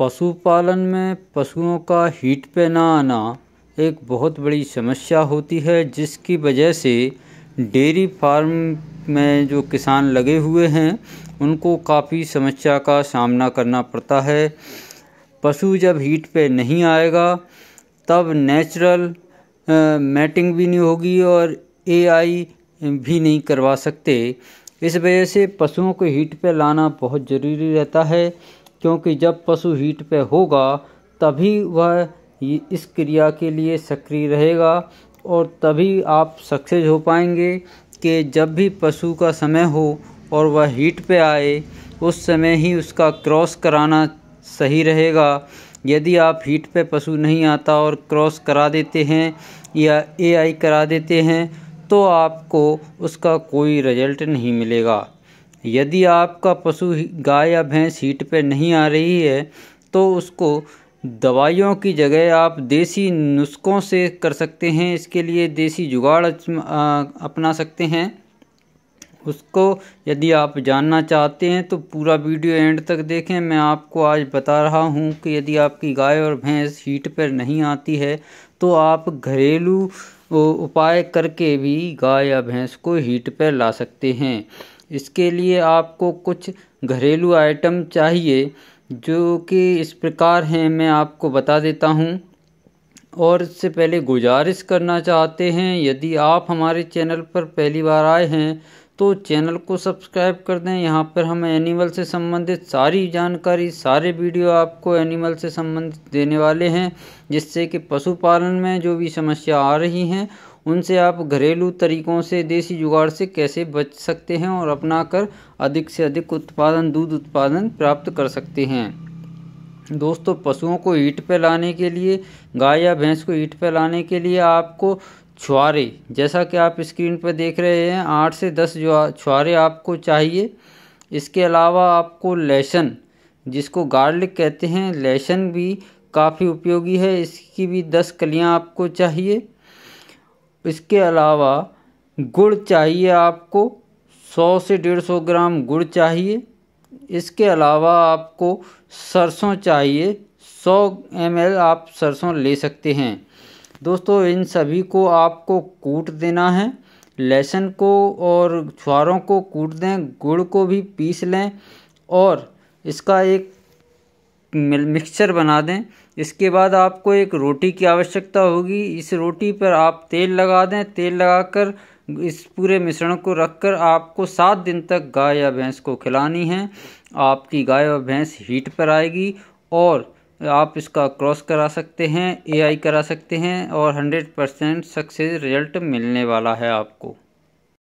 पशुपालन में पशुओं का हीट पे ना आना एक बहुत बड़ी समस्या होती है जिसकी वजह से डेयरी फार्म में जो किसान लगे हुए हैं उनको काफ़ी समस्या का सामना करना पड़ता है पशु जब हीट पे नहीं आएगा तब नेचुरल मैटिंग भी नहीं होगी और एआई भी नहीं करवा सकते इस वजह से पशुओं को हीट पे लाना बहुत ज़रूरी रहता है क्योंकि जब पशु हीट पे होगा तभी वह इस क्रिया के लिए सक्रिय रहेगा और तभी आप सक्सेस हो पाएंगे कि जब भी पशु का समय हो और वह हीट पे आए उस समय ही उसका क्रॉस कराना सही रहेगा यदि आप हीट पे पशु नहीं आता और क्रॉस करा देते हैं या एआई करा देते हैं तो आपको उसका कोई रिजल्ट नहीं मिलेगा यदि आपका पशु गाय या भैंस हीट पे नहीं आ रही है तो उसको दवाइयों की जगह आप देसी नुस्खों से कर सकते हैं इसके लिए देसी जुगाड़ अपना सकते हैं उसको यदि आप जानना चाहते हैं तो पूरा वीडियो एंड तक देखें मैं आपको आज बता रहा हूं कि यदि आपकी गाय और भैंस हीट पर नहीं आती है तो आप घरेलू उपाय करके भी गाय या भैंस को हीट पर ला सकते हैं इसके लिए आपको कुछ घरेलू आइटम चाहिए जो कि इस प्रकार हैं मैं आपको बता देता हूँ और इससे पहले गुजारिश करना चाहते हैं यदि आप हमारे चैनल पर पहली बार आए हैं तो चैनल को सब्सक्राइब कर दें यहाँ पर हम एनिमल से संबंधित सारी जानकारी सारे वीडियो आपको एनिमल से संबंधित देने वाले हैं जिससे कि पशुपालन में जो भी समस्या आ रही हैं उनसे आप घरेलू तरीकों से देसी जुगाड़ से कैसे बच सकते हैं और अपना कर अधिक से अधिक उत्पादन दूध उत्पादन प्राप्त कर सकते हैं दोस्तों पशुओं को ईट पर लाने के लिए गाय या भैंस को ईट पर लाने के लिए आपको छुआरे जैसा कि आप स्क्रीन पर देख रहे हैं आठ से दस छुआरे आपको चाहिए इसके अलावा आपको लहसुन जिसको गार्लिक कहते हैं लहसुन भी काफ़ी उपयोगी है इसकी भी दस कलियां आपको चाहिए इसके अलावा गुड़ चाहिए आपको सौ से डेढ़ सौ ग्राम गुड़ चाहिए इसके अलावा आपको सरसों चाहिए सौ एम आप सरसों ले सकते हैं दोस्तों इन सभी को आपको कूट देना है लहसुन को और छुआरों को कूट दें गुड़ को भी पीस लें और इसका एक मिक्सचर बना दें इसके बाद आपको एक रोटी की आवश्यकता होगी इस रोटी पर आप तेल लगा दें तेल लगाकर इस पूरे मिश्रण को रखकर आपको सात दिन तक गाय या भैंस को खिलानी है आपकी गाय और भैंस हीट पर आएगी और आप इसका क्रॉस करा सकते हैं एआई करा सकते हैं और 100 परसेंट सक्सेस रिजल्ट मिलने वाला है आपको